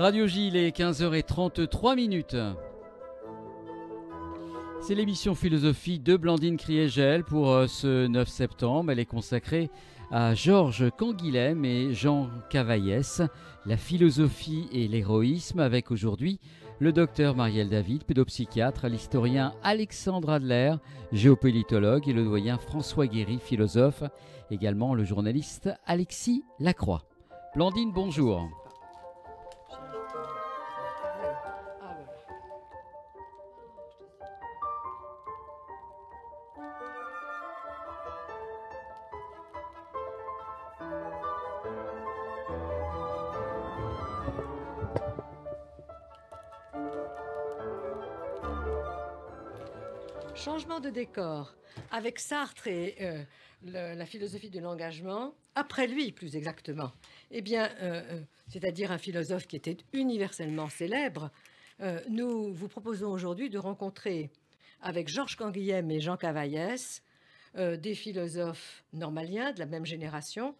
Radio J, il est 15h33 minutes. C'est l'émission Philosophie de Blandine Criégel pour euh, ce 9 septembre. Elle est consacrée à Georges Canguilhem et Jean Cavaillès, la philosophie et l'héroïsme, avec aujourd'hui le docteur Marielle David, pédopsychiatre, l'historien Alexandre Adler, géopolitologue et le doyen François Guéry, philosophe, également le journaliste Alexis Lacroix. Blandine, bonjour. Changement de décor. Avec Sartre et euh, la philosophie de l'engagement, après lui plus exactement, eh bien, euh, euh, c'est-à-dire un philosophe qui était universellement célèbre, nous vous proposons aujourd'hui de rencontrer avec Georges Canguilhem et Jean Cavaillès des philosophes normaliens de la même génération,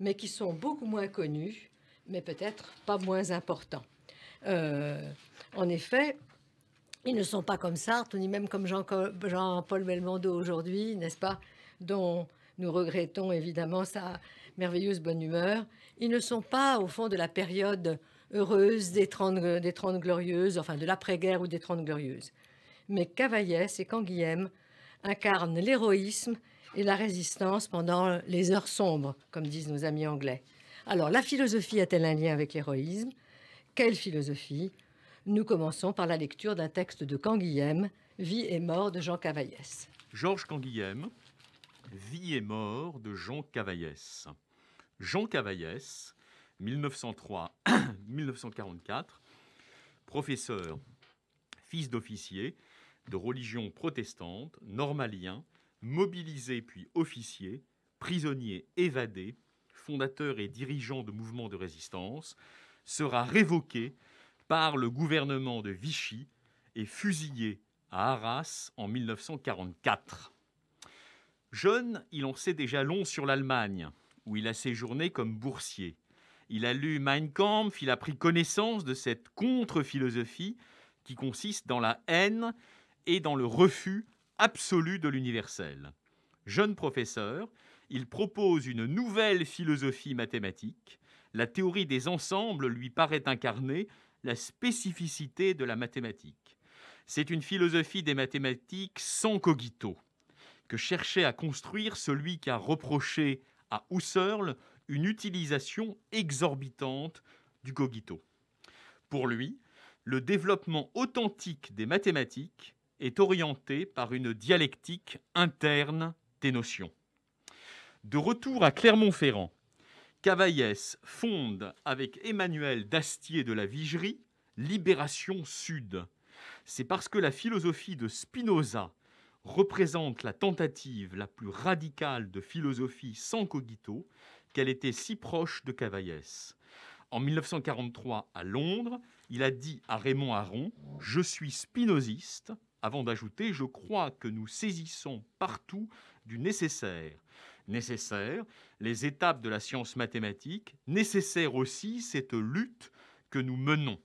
mais qui sont beaucoup moins connus, mais peut-être pas moins importants. en effet, ils ne sont pas comme Sartre, ni même comme Jean-Paul Belmondo aujourd'hui, n'est-ce pas, dont nous regrettons évidemment sa merveilleuse bonne humeur. Ils ne sont pas, au fond, de la période heureuse des Trente, des 30 Glorieuses, enfin de l'après-guerre ou des Trente Glorieuses. Mais Cavaillès et Canguilhem incarnent l'héroïsme et la résistance pendant les heures sombres, comme disent nos amis anglais. Alors, la philosophie a-t-elle un lien avec l'héroïsme Quelle philosophie nous commençons par la lecture d'un texte de Canguilhem, Vie et mort de Jean Cavaillès. Georges Canguilhem, Vie et mort de Jean Cavaillès. Jean Cavaillès, 1903-1944, professeur, fils d'officier de religion protestante, normalien, mobilisé puis officier, prisonnier évadé, fondateur et dirigeant de mouvements de résistance, sera révoqué par le gouvernement de Vichy et fusillé à Arras en 1944. Jeune, il en sait déjà long sur l'Allemagne, où il a séjourné comme boursier. Il a lu Mein Kampf, il a pris connaissance de cette contre-philosophie qui consiste dans la haine et dans le refus absolu de l'universel. Jeune professeur, il propose une nouvelle philosophie mathématique. La théorie des ensembles lui paraît incarnée la spécificité de la mathématique. C'est une philosophie des mathématiques sans cogito, que cherchait à construire celui qui a reproché à Husserl une utilisation exorbitante du cogito. Pour lui, le développement authentique des mathématiques est orienté par une dialectique interne des notions. De retour à Clermont-Ferrand, Cavaillès fonde avec Emmanuel Dastier de la Vigerie Libération Sud. C'est parce que la philosophie de Spinoza représente la tentative la plus radicale de philosophie sans cogito qu'elle était si proche de Cavaillès. En 1943, à Londres, il a dit à Raymond Aron Je suis spinoziste, avant d'ajouter Je crois que nous saisissons partout du nécessaire nécessaires, les étapes de la science mathématique, nécessaire aussi cette lutte que nous menons.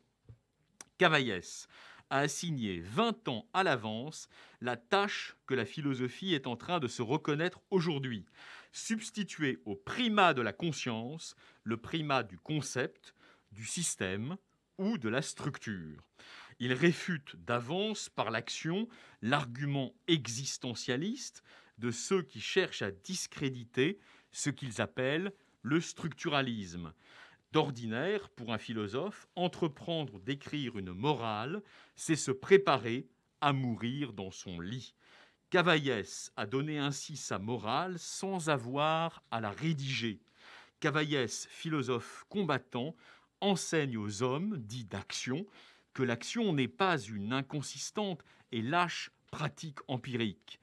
Cavaillès a assigné 20 ans à l'avance la tâche que la philosophie est en train de se reconnaître aujourd'hui, substituer au primat de la conscience le primat du concept, du système ou de la structure. Il réfute d'avance par l'action l'argument existentialiste de ceux qui cherchent à discréditer ce qu'ils appellent le structuralisme. D'ordinaire, pour un philosophe, entreprendre d'écrire une morale, c'est se préparer à mourir dans son lit. Cavaillès a donné ainsi sa morale sans avoir à la rédiger. Cavaillès, philosophe combattant, enseigne aux hommes, dits d'action, que l'action n'est pas une inconsistante et lâche pratique empirique.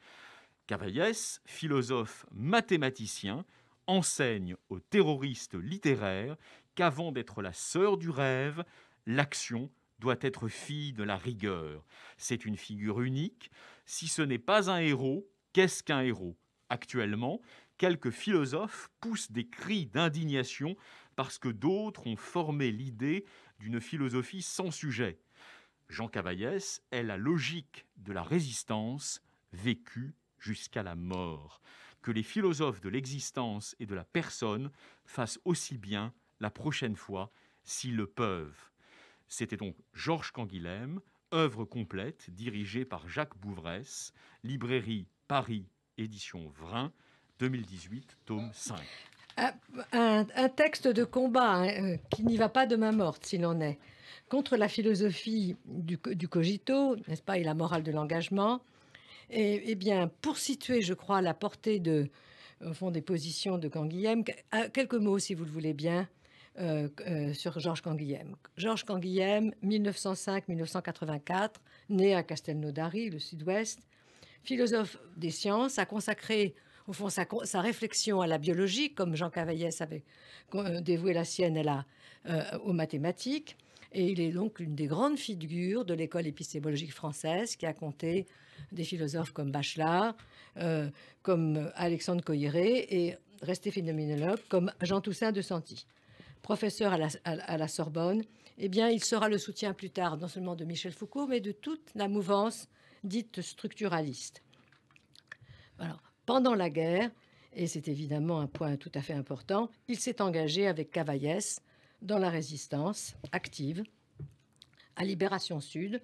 Cavaillès, philosophe mathématicien, enseigne aux terroristes littéraires qu'avant d'être la sœur du rêve, l'action doit être fille de la rigueur. C'est une figure unique. Si ce n'est pas un héros, qu'est-ce qu'un héros Actuellement, quelques philosophes poussent des cris d'indignation parce que d'autres ont formé l'idée d'une philosophie sans sujet. Jean Cavaillès est la logique de la résistance vécue jusqu'à la mort, que les philosophes de l'existence et de la personne fassent aussi bien la prochaine fois s'ils le peuvent. C'était donc Georges Canguilhem, œuvre complète dirigée par Jacques Bouvresse, librairie Paris, édition Vrin, 2018, tome 5. Un, texte de combat hein, euh, qui n'y va pas de main morte, s'il en est. Contre la philosophie du cogito, n'est-ce pas, et la morale de l'engagement, et, eh bien, pour situer, je crois, la portée de, fond des positions de Canguilhem, ah, quelques mots, si vous le voulez bien, euh, euh, sur Georges Canguilhem. Georges Canguilhem, 1905-1984, né à Castelnaudary, le sud-ouest, philosophe des sciences, a consacré au fond sa, réflexion à la biologie, comme Jean Cavaillès avait euh, dévoué la sienne aux mathématiques. Et il est donc l'une des grandes figures de l'école épistémologique française qui a compté des philosophes comme Bachelard, euh, comme Alexandre Coiré et resté phénoménologue comme Jean Toussaint de Santi. Professeur à la, Sorbonne, eh bien, il sera le soutien plus tard non seulement de Michel Foucault, mais de toute la mouvance dite structuraliste. pendant la guerre, et c'est évidemment un point tout à fait important, il s'est engagé avec Cavaillès dans la résistance active à Libération Sud,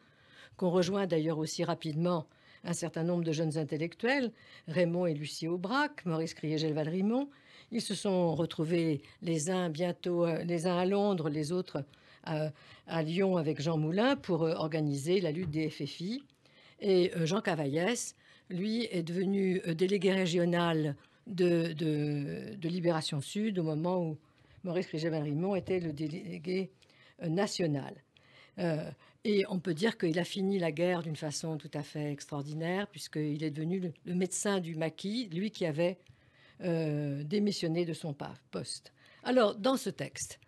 qu'on rejoint d'ailleurs aussi rapidement un certain nombre de jeunes intellectuels, Raymond et Lucie Aubrac, Maurice Criégel-Valrimont. Ils se sont retrouvés les uns bientôt, euh, les uns à Londres, les autres euh, à, Lyon avec Jean Moulin pour euh, organiser la lutte des FFI. Et Jean Cavaillès, lui, est devenu délégué régional de Libération Sud au moment où Maurice rigé Rimont était le délégué euh, national. Euh, et on peut dire qu'il a fini la guerre d'une façon tout à fait extraordinaire, puisqu'il est devenu le, médecin du maquis, lui qui avait euh, démissionné de son poste. Alors, dans ce texte,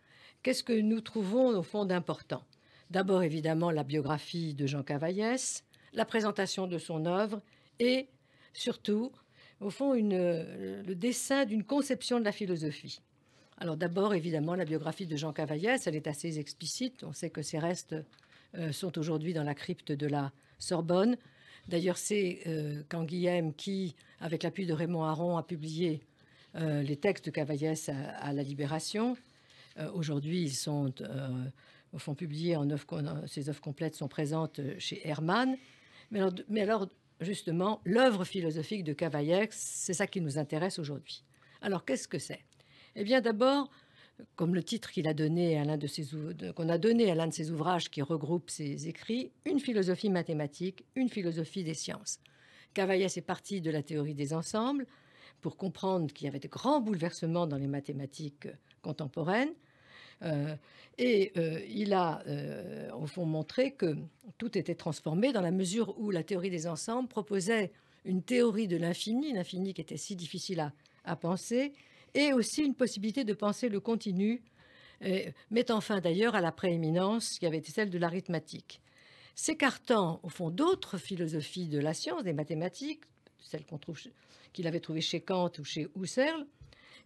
qu'est-ce que nous trouvons au fond d'important D'abord, évidemment, la biographie de Jean Cavaillès, la présentation de son œuvre et surtout, au fond, le dessin d'une conception de la philosophie. Alors d'abord, évidemment, la biographie de Jean Cavaillès, elle est assez explicite. On sait que ses restes euh, sont aujourd'hui dans la crypte de la Sorbonne. D'ailleurs, c'est euh, quand Guillaume, qui, avec l'appui de Raymond Aron, a publié euh, les textes de Cavaillès à, la Libération. aujourd'hui, ils sont, au fond, publiés en œuvre, ces œuvres complètes sont présentes chez Hermann. Mais alors, mais alors justement, l'œuvre philosophique de Cavaillès, c'est ça qui nous intéresse aujourd'hui. Alors, qu'est-ce que c'est eh bien, d'abord, comme le titre qu'il a donné qu'on a donné à l'un de ses ouvrages qui regroupe ses écrits, une philosophie mathématique, une philosophie des sciences. Cavaillès est parti de la théorie des ensembles pour comprendre qu'il y avait de grands bouleversements dans les mathématiques contemporaines. Euh, et euh, il a, euh, au fond, montré que tout était transformé dans la mesure où la théorie des ensembles proposait une théorie de l'infini, l'infini qui était si difficile à penser, et aussi une possibilité de penser le continu, euh, mettant fin d'ailleurs à la prééminence qui avait été celle de l'arithmétique. S'écartant au fond d'autres philosophies de la science, des mathématiques, celles qu'on trouve qu'il avait trouvées chez Kant ou chez Husserl,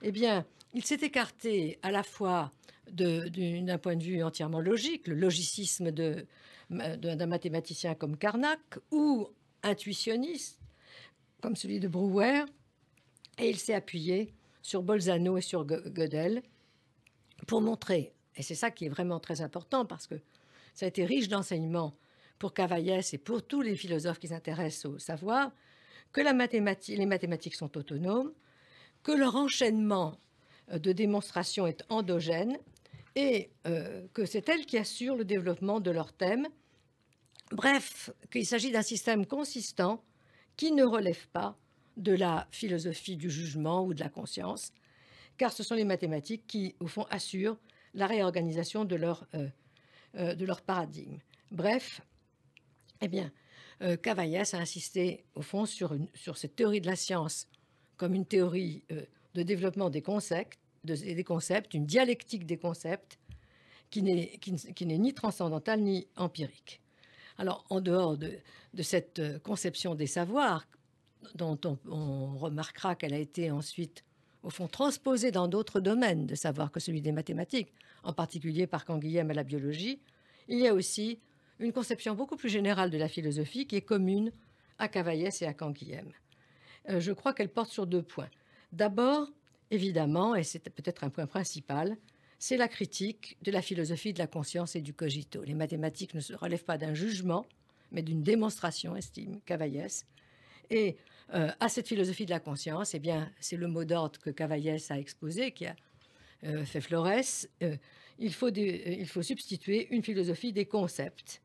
eh bien, il s'est écarté à la fois d'un point de vue entièrement logique, le logicisme d'un mathématicien comme Carnac, ou intuitionniste, comme celui de Brouwer, et il s'est appuyé sur Bolzano et sur Gödel pour montrer, et c'est ça qui est vraiment très important parce que ça a été riche d'enseignements pour Cavaillès et pour tous les philosophes qui s'intéressent au savoir, que la les mathématiques sont autonomes, que leur enchaînement euh, de démonstration est endogène et euh, que c'est elle qui assure le développement de leur thème. Bref, qu'il s'agit d'un système consistant qui ne relève pas de la philosophie du jugement ou de la conscience, car ce sont les mathématiques qui, au fond, assurent la réorganisation de leur, euh, euh, de leur paradigme. Bref, eh bien, euh, a insisté, au fond, sur, sur cette théorie de la science comme une théorie euh, de développement des concepts, des concepts, une dialectique des concepts, qui n'est ni transcendantale ni empirique. Alors, en dehors de, de cette conception des savoirs dont on, remarquera qu'elle a été ensuite, au fond, transposée dans d'autres domaines de savoir que celui des mathématiques, en particulier par Canguilhem à la biologie, il y a aussi une conception beaucoup plus générale de la philosophie qui est commune à Cavaillès et à Canguilhem. Euh, je crois qu'elle porte sur deux points. D'abord, évidemment, et c'est peut-être un point principal, c'est la critique de la philosophie de la conscience et du cogito. Les mathématiques ne se relèvent pas d'un jugement, mais d'une démonstration, estime Cavaillès. Et euh, à cette philosophie de la conscience, eh bien, c'est le mot d'ordre que Cavaillès a exposé, qui a euh, fait Flores, euh, il, faut il faut substituer une philosophie des concepts.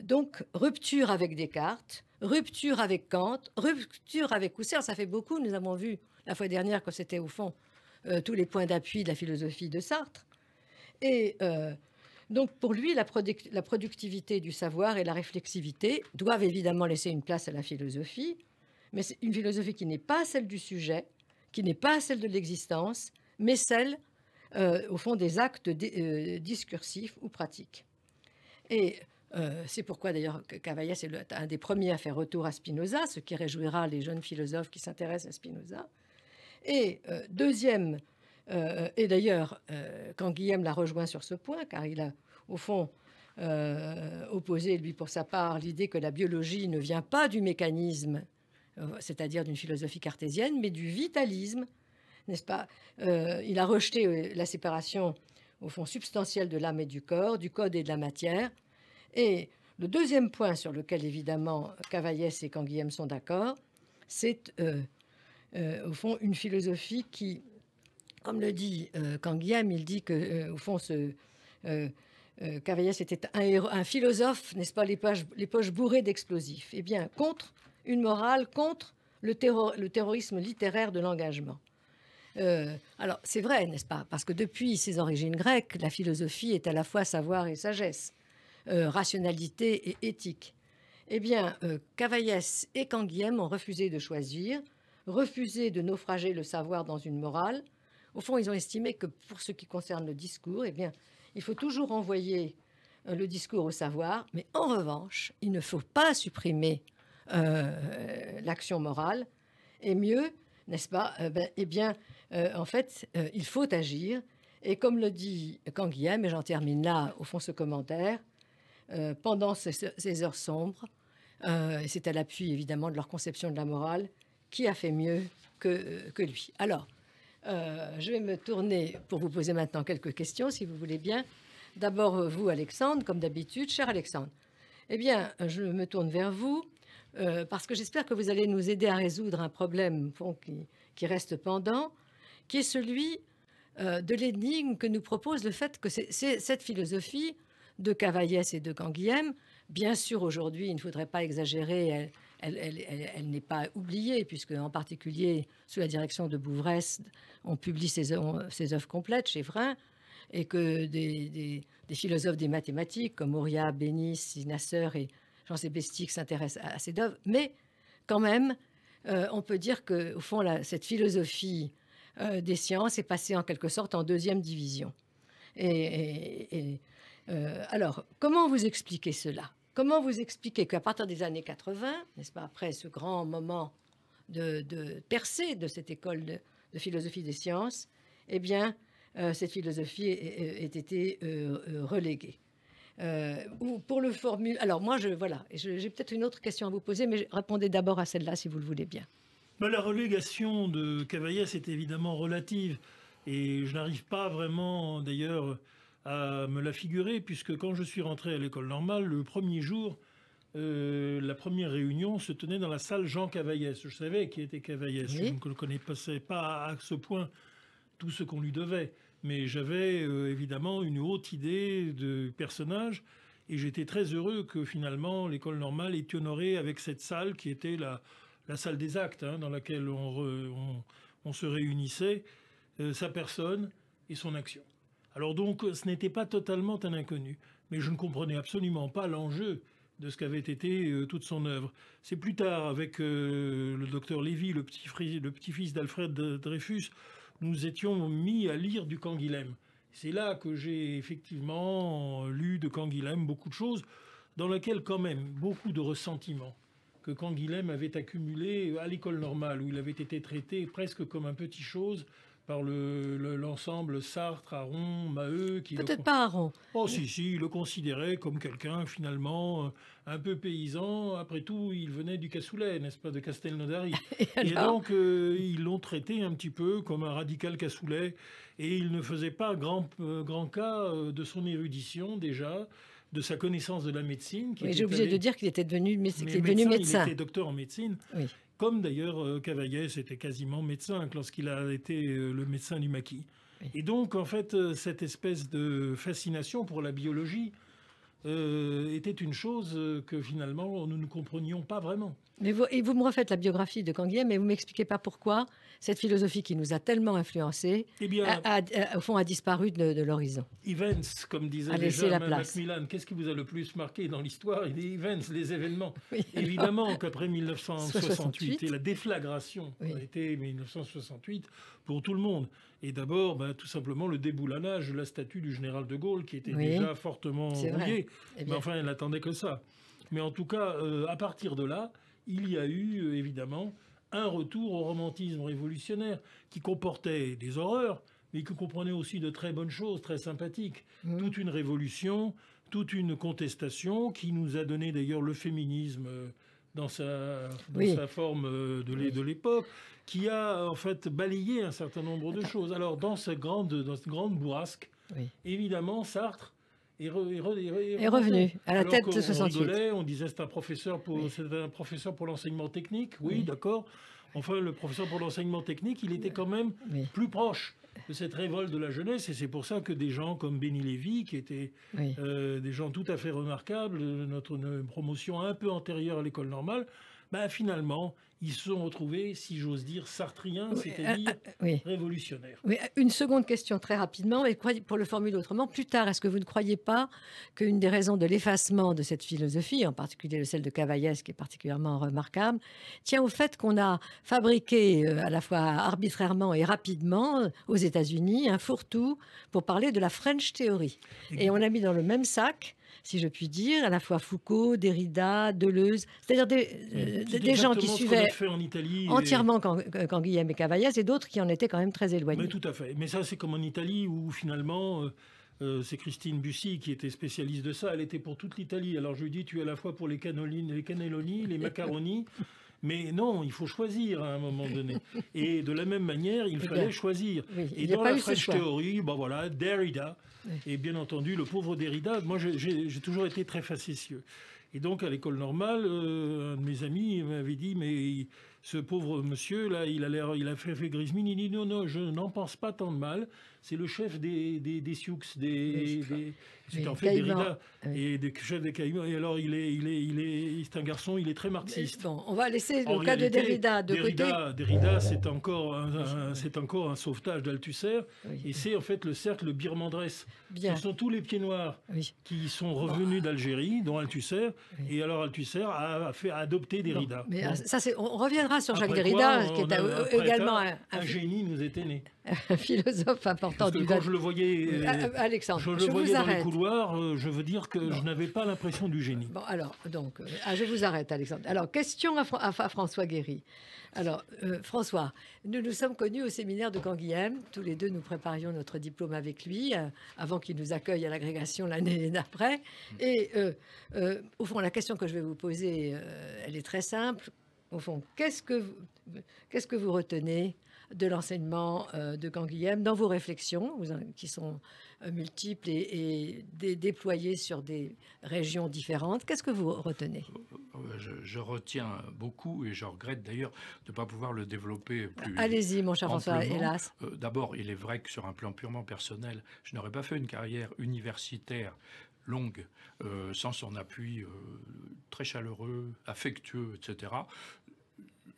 donc, rupture avec Descartes, rupture avec Kant, rupture avec Husserl, ça fait beaucoup, nous avons vu la fois dernière que c'était au fond tous les points d'appui de la philosophie de Sartre. Et donc pour lui, la, productivité du savoir et la réflexivité doivent évidemment laisser une place à la philosophie, mais c'est une philosophie qui n'est pas celle du sujet, qui n'est pas celle de l'existence, mais celle, euh, au fond, des actes euh, discursifs ou pratiques. Et euh, c'est pourquoi, d'ailleurs, Cavaillès est un des premiers à faire retour à Spinoza, ce qui réjouira les jeunes philosophes qui s'intéressent à Spinoza. Et deuxième euh, et d'ailleurs, euh, quand Guillaume l'a rejoint sur ce point, car il a, au fond, euh, opposé, lui, pour sa part, l'idée que la biologie ne vient pas du mécanisme, c'est-à-dire d'une philosophie cartésienne, mais du vitalisme, n'est-ce pas Il a rejeté la séparation, au fond, substantielle de l'âme et du corps, du code et de la matière. Et le deuxième point sur lequel, évidemment, Cavaillès et Canguilhem sont d'accord, c'est, au fond, une philosophie qui comme le dit Canguilhem, euh, il dit que, euh, au fond, euh, Cavaillès était un, philosophe, n'est-ce pas, les, poches bourrées d'explosifs. Eh bien, contre une morale, contre le, terrorisme littéraire de l'engagement. alors, c'est vrai, n'est-ce pas Parce que depuis ses origines grecques, la philosophie est à la fois savoir et sagesse, rationalité et éthique. Eh bien, Cavaillès et Canguilhem ont refusé de choisir, refusé de naufrager le savoir dans une morale, au fond, ils ont estimé que pour ce qui concerne le discours, eh bien, il faut toujours envoyer euh, le discours au savoir, mais en revanche, il ne faut pas supprimer euh, l'action morale. Et mieux, n'est-ce pas euh, ben, Eh bien, en fait, il faut agir. Et comme le dit Canguilhem, et j'en termine là, au fond, ce commentaire, pendant ces, heures sombres, c'est à l'appui évidemment de leur conception de la morale, qui a fait mieux que, que lui Alors, euh, je vais me tourner pour vous poser maintenant quelques questions, si vous voulez bien. D'abord, vous, Alexandre, comme d'habitude, cher Alexandre. Eh bien, je me tourne vers vous euh, parce que j'espère que vous allez nous aider à résoudre un problème qui, reste pendant, qui est celui euh, de l'énigme que nous propose le fait que c'est cette philosophie de Cavaillès et de Canguilhem, bien sûr, aujourd'hui, il ne faudrait pas exagérer, elle, elle, n'est pas oubliée, puisque en particulier sous la direction de Bouvresse, on publie ses, œuvres complètes chez Vrin, et que des, philosophes des mathématiques comme Auria, Bénis, Nasser et Jean Sébestique s'intéressent à, ces œuvres. Mais quand même, euh, on peut dire que, au fond, cette philosophie euh, des sciences est passée en quelque sorte en deuxième division. Euh, alors, comment vous expliquez cela Comment vous expliquez qu'à partir des années 80, n'est-ce pas, après ce grand moment de, percée de cette école de, philosophie des sciences, eh bien, euh, cette philosophie ait, été euh, euh, reléguée pour le formule. Alors moi, je voilà, j'ai peut-être une autre question à vous poser, mais répondez d'abord à celle-là si vous le voulez bien. la relégation de Cavaillès est évidemment relative, et je n'arrive pas vraiment, d'ailleurs, à me la figurer, puisque quand je suis rentré à l'école normale, le premier jour, euh, la première réunion se tenait dans la salle Jean Cavaillès. Je savais qui était Cavaillès, je ne connaissais pas à ce point tout ce qu'on lui devait, mais j'avais euh, évidemment une haute idée de personnage. Et j'étais très heureux que finalement l'école normale ait honoré avec cette salle qui était la, salle des actes, hein, dans laquelle on, se réunissait, euh, sa personne et son action. Alors donc, ce n'était pas totalement un inconnu, mais je ne comprenais absolument pas l'enjeu de ce qu'avait été euh, toute son œuvre. C'est plus tard, avec euh, le docteur Lévy, le petit-fils d'Alfred Dreyfus, nous étions mis à lire du Canguilhem. C'est là que j'ai effectivement lu de Canguilhem beaucoup de choses, dans lesquelles quand même beaucoup de ressentiments que Canguilhem avait accumulé à l'école normale, où il avait été traité presque comme un petit chose, par l'ensemble Sartre, Aron, Maheu. Peut-être pas Aron. Oh, si, si, il le considérait comme quelqu'un, finalement, euh, un peu paysan. Après tout, il venait du Cassoulet, n'est-ce pas, de Castelnaudary. et, donc, euh, ils l'ont traité un petit peu comme un radical Cassoulet. Et il ne faisait pas grand, euh, grand cas de son érudition, déjà de sa connaissance de la médecine. Mais J'ai obligé de dire qu'il était devenu, médecin, Il était docteur en médecine. Comme d'ailleurs euh, Cavaillès était quasiment médecin lorsqu'il a été euh, le médecin du maquis. Et donc, en fait, euh, cette espèce de fascination pour la biologie était une chose que finalement nous ne comprenions pas vraiment. Mais vous, et vous me refaites la biographie de Canguilhem, mais vous m'expliquez pas pourquoi cette philosophie qui nous a tellement influencés, eh a, au fond, a disparu de, l'horizon. Events, comme disait déjà la Macmillan, qu'est-ce qui vous a le plus marqué dans l'histoire events, les événements. Évidemment qu'après 1968, et la déflagration oui. a été 1968 pour tout le monde. Et d'abord, bah, tout simplement, le déboulonnage de la statue du général de Gaulle, qui était déjà fortement rouillée. Eh mais enfin, elle n'attendait que ça. Mais en tout cas, euh, à partir de là, il y a eu euh, évidemment un retour au romantisme révolutionnaire qui comportait des horreurs, mais qui comprenait aussi de très bonnes choses, très sympathiques. Mmh. Toute une révolution, toute une contestation qui nous a donné d'ailleurs le féminisme euh, dans sa, forme euh, de l'époque, qui a en fait balayé un certain nombre de choses. Alors dans cette grande, dans cette grande bourrasque, évidemment, Sartre est, est, revenu à la tête de 68. Rigolait, on disait c'est un professeur pour, un professeur pour l'enseignement technique. Oui, d'accord. Enfin, le professeur pour l'enseignement technique, il était quand même plus proche de cette révolte de la jeunesse. Et c'est pour ça que des gens comme Béni Lévy, qui étaient euh, des gens tout à fait remarquables, notre promotion un peu antérieure à l'école normale, ben finalement, ils se sont retrouvés, si j'ose dire, sartriens, c'est-à-dire euh, euh, révolutionnaires. une seconde question très rapidement, mais pour le formuler autrement, plus tard, est-ce que vous ne croyez pas qu'une des raisons de l'effacement de cette philosophie, en particulier celle de Cavaillès, qui est particulièrement remarquable, tient au fait qu'on a fabriqué euh, à la fois arbitrairement et rapidement aux États-Unis un fourre-tout pour parler de la French Theory. Et on a mis dans le même sac si je puis dire, à la fois Foucault, Derrida, Deleuze, c'est-à-dire des, euh, gens qui suivaient entièrement Quand, Guillaume et Cavaillas et d'autres qui en étaient quand même très éloignés. Mais tout à fait. Mais ça, c'est comme en Italie où finalement. Euh, euh, c'est Christine Bussy qui était spécialiste de ça. Elle était pour toute l'Italie. Alors je lui dis, tu es à la fois pour les cannelloni, les, les macaronis, mais non, il faut choisir à un moment donné. Et de la même manière, il eh fallait choisir. et dans la French théorie, ben voilà, Derrida, et bien entendu, le pauvre Derrida, moi j'ai toujours été très facétieux. Et donc à l'école normale, euh, un de mes amis m'avait dit, mais ce pauvre monsieur, là, il a, il a fait, fait Grismine, il dit, non, non, je n'en pense pas tant de mal, c'est le chef des, des, des Sioux, des, c'est en fait Derrida, et des des Et alors, il est, il est, il est, c'est un garçon, il est très marxiste. on va laisser le cas de Derrida de Derrida, côté. Derrida, c'est encore, un, c'est encore un sauvetage d'Althusser, et c'est en fait le cercle birmandresse. Ce sont tous les pieds noirs qui sont revenus d'Algérie, dont Althusser, et alors Althusser a fait adopter Derrida. mais ah, ça, c'est, on reviendra sur Jacques Derrida, qui est également un, génie nous était né, un philosophe important quand je le voyais, euh, euh, euh, Alexandre, je le dans les je veux dire que je n'avais pas l'impression du génie. Bon, alors, donc, ah, je vous arrête, Alexandre. Alors, question à, François Guéry. Alors, François, nous nous sommes connus au séminaire de Canguilhem. Tous les deux, nous préparions notre diplôme avec lui avant qu'il nous accueille à l'agrégation l'année d'après. Et au fond, la question que je vais vous poser, elle est très simple. Au fond, qu'est-ce que qu'est-ce que vous retenez de l'enseignement euh, de Canguilhem dans vos réflexions, qui sont euh, multiples et, déployées sur des régions différentes. Qu'est-ce que vous retenez euh, je, retiens beaucoup et je regrette d'ailleurs de ne pas pouvoir le développer plus. Allez-y, mon cher François, hélas. D'abord, il est vrai que sur un plan purement personnel, je n'aurais pas fait une carrière universitaire longue, sans son appui très chaleureux, affectueux, etc.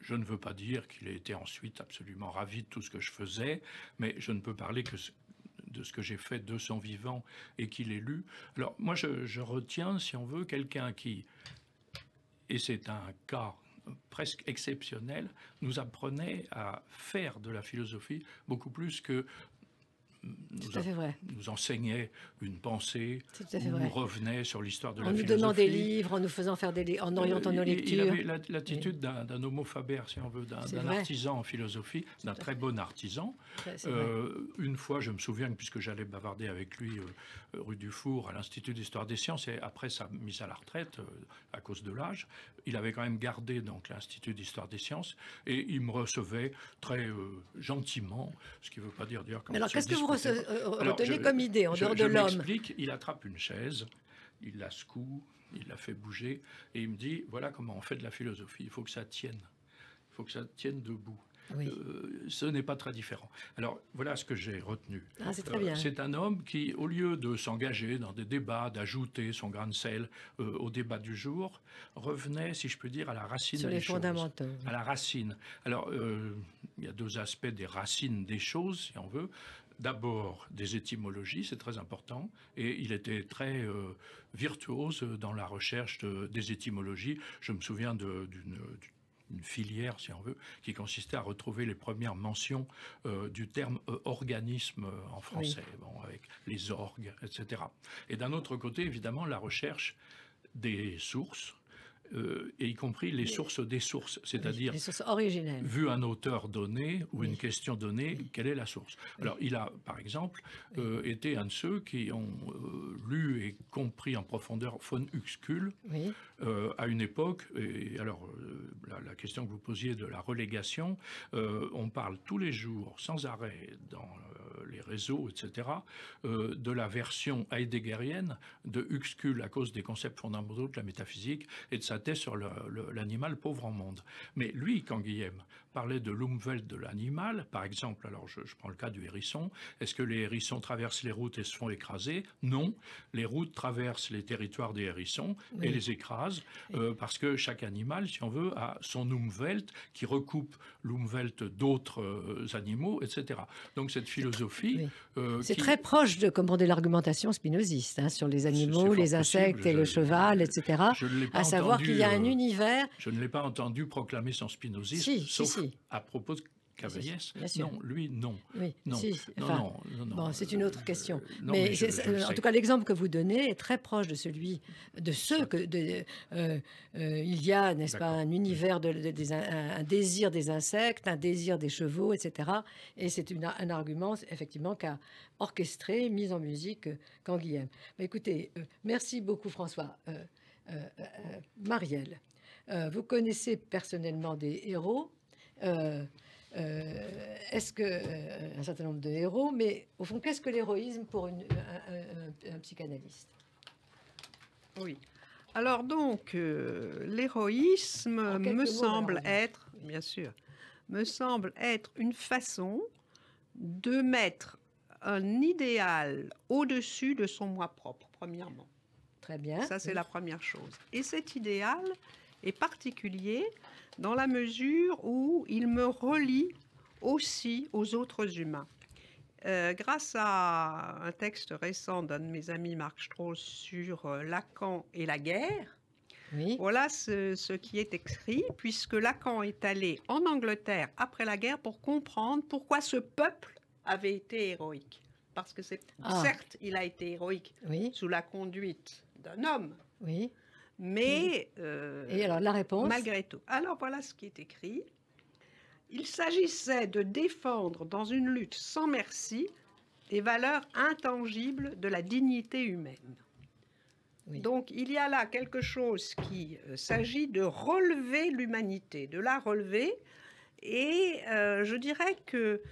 Je ne veux pas dire qu'il ait été ensuite absolument ravi de tout ce que je faisais, mais je ne peux parler que de ce que j'ai fait de son vivant et qu'il ait lu. Alors moi, je, je retiens, si on veut, quelqu'un qui, et c'est un cas presque exceptionnel, nous apprenait à faire de la philosophie beaucoup plus que nous, vrai. nous enseignait une pensée, nous revenait sur l'histoire de la philosophie. En nous donnant des livres, en nous faisant faire des en euh, orientant nos lectures. Il avait l'attitude d'un homo si on veut, d'un artisan en philosophie, d'un très bon artisan. Euh, une fois, je me souviens puisque j'allais bavarder avec lui euh, rue du Four à l'Institut d'histoire des sciences, et après sa mise à la retraite, à cause de l'âge, il avait quand même gardé donc l'Institut d'histoire des sciences, et il me recevait très gentiment, ce qui ne veut pas dire dire Alors qu'est-ce que euh, euh, retenez comme idée en dehors de l'homme Il attrape une chaise, il la secoue, il la fait bouger, et il me dit voilà comment on fait de la philosophie. Il faut que ça tienne. Il faut que ça tienne debout. Euh, ce n'est pas très différent. Alors voilà ce que j'ai retenu. Ah, c'est un homme qui, au lieu de s'engager dans des débats, d'ajouter son grain de sel au débat du jour, revenait, si je peux dire, à la racine Sur des les choses, fondamentaux. À la racine. Alors il y a deux aspects des racines des choses, si on veut d'abord des étymologies, c'est très important, et il était très euh, virtuose dans la recherche des étymologies. Je me souviens d'une filière, si on veut, qui consistait à retrouver les premières mentions euh, du terme euh, organisme en français, bon, avec les orgues, etc. Et d'un autre côté, évidemment, la recherche des sources euh, et y compris les sources des sources, c'est-à-dire vu un auteur donné ou une question donnée, quelle est la source Alors il a, par exemple, euh, été un de ceux qui ont euh, lu et compris en profondeur von Uxküll à une époque. Et alors la, question que vous posiez de la relégation, on parle tous les jours, sans arrêt, dans les réseaux, etc., de la version heideggerienne de Huxkul à cause des concepts fondamentaux de la métaphysique et de sa sur l'animal pauvre en monde. Mais lui, quand Guillaume parlait de l'umwelt de l'animal, par exemple, alors je, prends le cas du hérisson, est-ce que les hérissons traversent les routes et se font écraser Non, les routes traversent les territoires des hérissons et les écrasent, euh, parce que chaque animal, si on veut, a son umwelt qui recoupe l'umwelt d'autres euh, animaux, etc. Donc cette philosophie... Euh, C'est très proche de commander l'argumentation spinoziste hein, sur les animaux, les insectes et le cheval, etc. à savoir qu'il y a un euh, univers. Je ne l'ai pas entendu proclamer son spinozisme, sauf à propos de Cavaillès Non, lui, non. non. non, non, Bon, c'est une autre question. Euh, mais, en tout cas, l'exemple que vous donnez est très proche de celui de ceux que de, euh, il y a, n'est-ce pas, un univers de, un, désir des insectes, un désir des chevaux, etc. Et c'est un argument effectivement qu'a orchestré, mis en musique quand Guillaume. Bah, écoutez, merci beaucoup, François. Euh, euh, Marielle. Euh, vous connaissez personnellement des héros. est-ce que un certain nombre de héros, mais au fond, qu'est-ce que l'héroïsme pour un, psychanalyste Oui. Alors donc, l'héroïsme me semble être, bien sûr, me semble être une façon de mettre un idéal au-dessus de son moi propre, premièrement. Très bien. Ça, c'est la première chose. Et cet idéal est particulier dans la mesure où il me relie aussi aux autres humains. Euh, grâce à un texte récent d'un de mes amis, Marc Strauss, sur euh, Lacan et la guerre, oui. voilà ce, qui est écrit, puisque Lacan est allé en Angleterre après la guerre pour comprendre pourquoi ce peuple avait été héroïque. Parce que c'est ah. certes, il a été héroïque oui. sous la conduite d'un homme. Oui. Mais. Euh, Et alors la réponse Malgré tout. Alors voilà ce qui est écrit. Il s'agissait de défendre dans une lutte sans merci les valeurs intangibles de la dignité humaine. Donc il y a là quelque chose qui euh, s'agit de relever l'humanité, de la relever. Et euh, je dirais que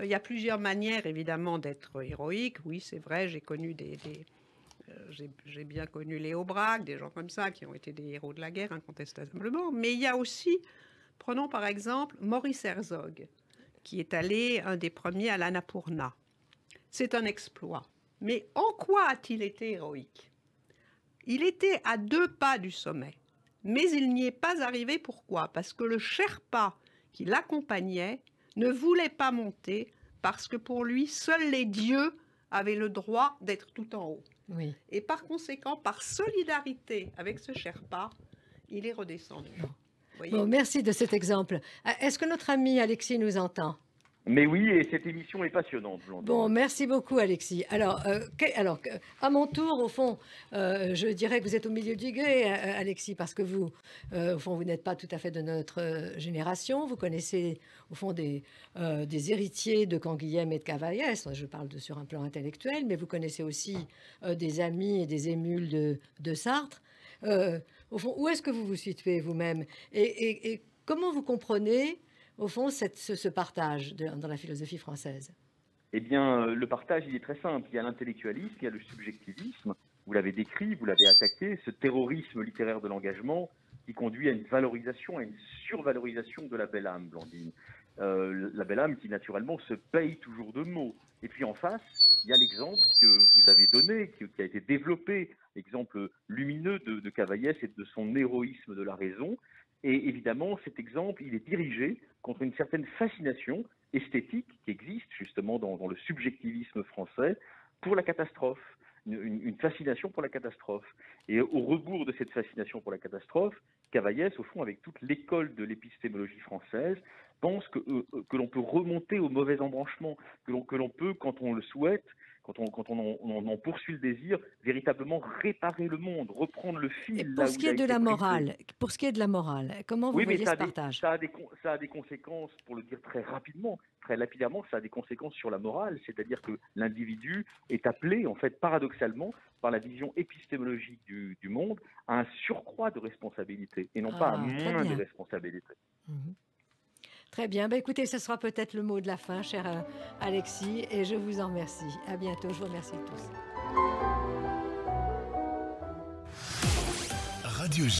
il y a plusieurs manières évidemment d'être héroïque. Oui, c'est vrai, j'ai connu des, euh, j'ai bien connu Léo Braque, des gens comme ça, qui ont été des héros de la guerre, incontestablement. Mais il y a aussi, prenons par exemple Maurice Herzog, qui est allé un des premiers à l'Annapurna. C'est un exploit. Mais en quoi a-t-il été héroïque Il était à deux pas du sommet. Mais il n'y est pas arrivé. Pourquoi Parce que le Sherpa qui l'accompagnait ne voulait pas monter parce que pour lui, seuls les dieux avaient le droit d'être tout en haut. Et par conséquent, par solidarité avec ce cher Sherpa, il est redescendu. merci de cet exemple. Euh, est-ce que notre ami Alexis nous entend mais oui, et cette émission est passionnante, Bon, merci beaucoup, Alexis. Alors, euh, alors à mon tour, au fond, euh, je dirais que vous êtes au milieu du gré, euh, Alexis, parce que vous, au fond, vous n'êtes pas tout à fait de notre génération. Vous connaissez, au fond, des, héritiers de Canguilhem et de Cavaillès. Je parle de, sur un plan intellectuel, mais vous connaissez aussi des amis et des émules de, de Sartre. au fond, où est-ce que vous vous situez vous-même et comment vous comprenez au fond, cette, ce, partage dans la philosophie française Eh bien, euh, le partage, il est très simple. Il y a l'intellectualisme, il y a le subjectivisme. Vous l'avez décrit, vous l'avez attaqué, ce terrorisme littéraire de l'engagement qui conduit à une valorisation, à une survalorisation de la belle âme, Blandine. Euh, la belle âme qui, naturellement, se paye toujours de mots. Et puis en face, il y a l'exemple que vous avez donné, qui, a été développé, l'exemple lumineux de, de Cavaillès et de son héroïsme de la raison, et évidemment, cet exemple, il est dirigé contre une certaine fascination esthétique qui existe justement dans, le subjectivisme français pour la catastrophe, une, fascination pour la catastrophe. Et au rebours de cette fascination pour la catastrophe, Cavaillès, au fond, avec toute l'école de l'épistémologie française, pense que, euh, que l'on peut remonter au mauvais embranchement, que l'on peut, quand on le souhaite, quand on, en poursuit le désir, véritablement réparer le monde, reprendre le fil. Et pour ce qui est de la morale, pour ce qui est de la morale, comment vous voyez ça partage ça, a des, conséquences, pour le dire très rapidement, très lapidairement, ça a des conséquences sur la morale, c'est-à-dire que l'individu est appelé, en fait, paradoxalement, par la vision épistémologique du, monde, à un surcroît de responsabilité et non pas à ah, moins de responsabilité. Mhm. Très bien. Bah, écoutez, ce sera peut-être le mot de la fin, cher euh, Alexis, et je vous en remercie. À bientôt. Je vous remercie tous.